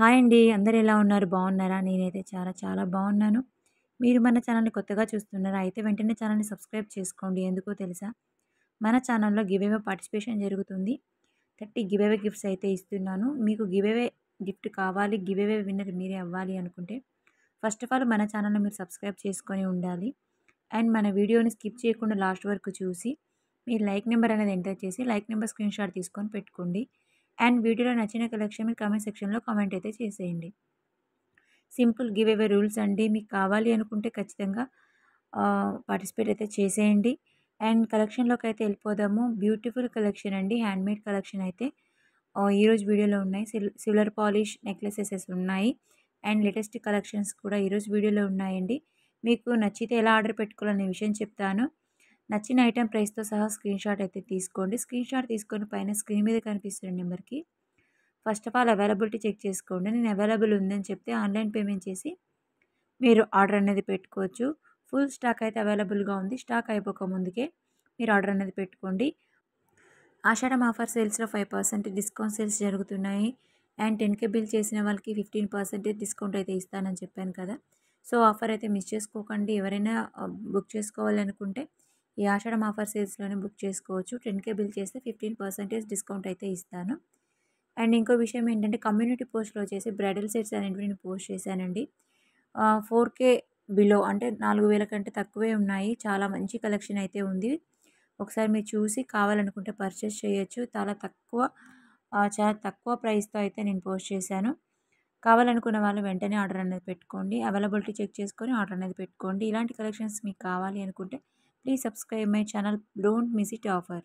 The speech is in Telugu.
హాయ్ అండి అందరు ఎలా ఉన్నారు బాగున్నారా నేనైతే చాలా చాలా బాగున్నాను మీరు మన ఛానల్ని కొత్తగా చూస్తున్నారా అయితే వెంటనే ఛానల్ని సబ్స్క్రైబ్ చేసుకోండి ఎందుకో తెలుసా మన ఛానల్లో గివేవే పార్టిసిపేషన్ జరుగుతుంది థర్టీ గివేవే గిఫ్ట్స్ అయితే ఇస్తున్నాను మీకు గివేవే గిఫ్ట్ కావాలి గివేవే విన్నర్ మీరే అవ్వాలి అనుకుంటే ఫస్ట్ ఆఫ్ ఆల్ మన ఛానల్ని మీరు సబ్స్క్రైబ్ చేసుకొని ఉండాలి అండ్ మన వీడియోని స్కిప్ చేయకుండా లాస్ట్ వరకు చూసి మీరు లైక్ నెంబర్ అనేది ఎంటర్ చేసి లైక్ నెంబర్ స్క్రీన్ షాట్ తీసుకొని పెట్టుకోండి అండ్ వీడియోలో నచ్చిన కలెక్షన్ మీరు కామెంట్ సెక్షన్లో కామెంట్ అయితే చేసేయండి సింపుల్ గివ్ అవే రూల్స్ అండి మీకు కావాలి అనుకుంటే ఖచ్చితంగా పార్టిసిపేట్ అయితే చేసేయండి అండ్ కలెక్షన్లోకి అయితే వెళ్ళిపోదాము బ్యూటిఫుల్ కలెక్షన్ అండి హ్యాండ్మేడ్ కలెక్షన్ అయితే ఈరోజు వీడియోలో ఉన్నాయి సిల్వర్ పాలిష్ నెక్లెసెసెస్ ఉన్నాయి అండ్ లేటెస్ట్ కలెక్షన్స్ కూడా ఈరోజు వీడియోలో ఉన్నాయండి మీకు నచ్చితే ఎలా ఆర్డర్ పెట్టుకోవాలనే విషయం చెప్తాను నచ్చిన ఐటెం ప్రైస్తో సహా స్క్రీన్ షాట్ అయితే తీసుకోండి స్క్రీన్ షాట్ తీసుకొని పైన స్క్రీన్ మీద కనిపిస్తున్న నెంబర్కి first of all availability check చేసుకోండి నేను అవైలబుల్ ఉందని చెప్తే ఆన్లైన్ పేమెంట్ చేసి మీరు ఆర్డర్ అనేది పెట్టుకోవచ్చు ఫుల్ స్టాక్ అయితే అవైలబుల్గా ఉంది స్టాక్ అయిపోక ముందుకే మీరు ఆర్డర్ అనేది పెట్టుకోండి ఆషాఢం ఆఫర్ సేల్స్లో ఫైవ్ పర్సెంట్ డిస్కౌంట్ సేల్స్ జరుగుతున్నాయి అండ్ టెన్కే బిల్ చేసిన వాళ్ళకి ఫిఫ్టీన్ పర్సెంటేజ్ డిస్కౌంట్ అయితే ఇస్తానని చెప్పాను కదా సో ఆఫర్ అయితే మిస్ చేసుకోకండి ఎవరైనా బుక్ uh, చేసుకోవాలనుకుంటే ఈ ఆషాఢం ఆఫర్ సేల్స్లోనే బుక్ చేసుకోవచ్చు టెన్ కే బిల్ చేస్తే ఫిఫ్టీన్ పర్సెంటేజ్ డిస్కౌంట్ అయితే ఇస్తాను అండ్ ఇంకో విషయం ఏంటంటే కమ్యూనిటీ పోస్ట్లో వచ్చేసి బ్రైడల్ సెట్స్ అనేవి నేను పోస్ట్ చేశానండి ఫోర్ కే బిలో అంటే నాలుగు వేల కంటే తక్కువే ఉన్నాయి చాలా మంచి కలెక్షన్ అయితే ఉంది ఒకసారి మీరు చూసి కావాలనుకుంటే పర్చేస్ చేయొచ్చు చాలా తక్కువ చాలా తక్కువ ప్రైస్తో అయితే నేను పోస్ట్ చేశాను కావాలనుకున్న వాళ్ళు వెంటనే ఆర్డర్ అనేది పెట్టుకోండి అవైలబిలిటీ చెక్ చేసుకొని ఆర్డర్ అనేది పెట్టుకోండి ఇలాంటి కలెక్షన్స్ మీకు కావాలి అనుకుంటే please subscribe my channel don't miss it offer